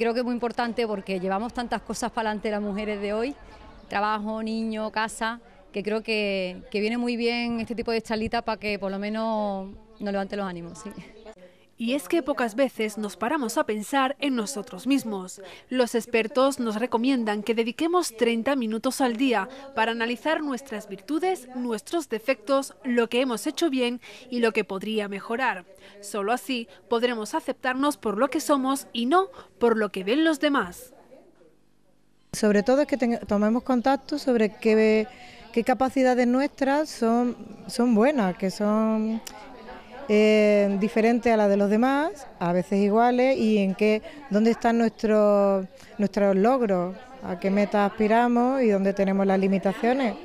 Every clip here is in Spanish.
Creo que es muy importante porque llevamos tantas cosas para adelante las mujeres de hoy, trabajo, niño, casa, que creo que, viene muy bien este tipo de charlita para que por lo menos nos levante los ánimos. Y es que pocas veces nos paramos a pensar en nosotros mismos. Los expertos nos recomiendan que dediquemos 30 minutos al día para analizar nuestras virtudes, nuestros defectos, lo que hemos hecho bien y lo que podría mejorar. Solo así podremos aceptarnos por lo que somos y no por lo que ven los demás. Sobre todo es que tomemos contacto sobre qué, qué capacidades nuestras son, son buenas, que son eh, diferente a la de los demás, a veces iguales, y en qué, dónde están nuestros, nuestros logros, a qué meta aspiramos y dónde tenemos las limitaciones.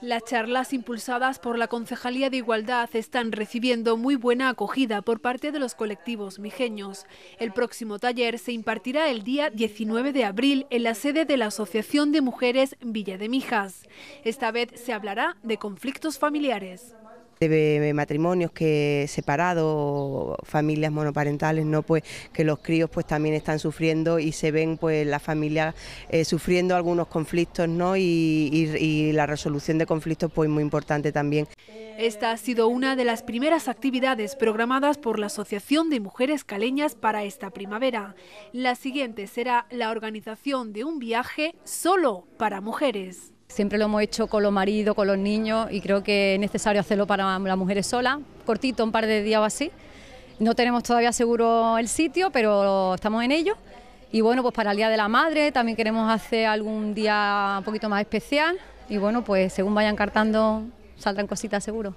Las charlas impulsadas por la Concejalía de Igualdad están recibiendo muy buena acogida por parte de los colectivos mijeños. El próximo taller se impartirá el día 19 de abril en la sede de la Asociación de Mujeres Villa de Mijas. Esta vez se hablará de conflictos familiares de matrimonios que separados, familias monoparentales, ¿no? Pues que los críos pues también están sufriendo y se ven pues las familias eh, sufriendo algunos conflictos, Y, la resolución de conflictos pues muy importante también. Esta ha sido una de las primeras actividades programadas por la Asociación de Mujeres Caleñas para esta primavera. La siguiente será la organización de un viaje solo para mujeres. Siempre lo hemos hecho con los maridos, con los niños y creo que es necesario hacerlo para las mujeres solas, cortito, un par de días o así. No tenemos todavía seguro el sitio, pero estamos en ello. Y bueno, pues para el Día de la Madre también queremos hacer algún día un poquito más especial. Y bueno, pues según vayan cartando, saldrán cositas seguro.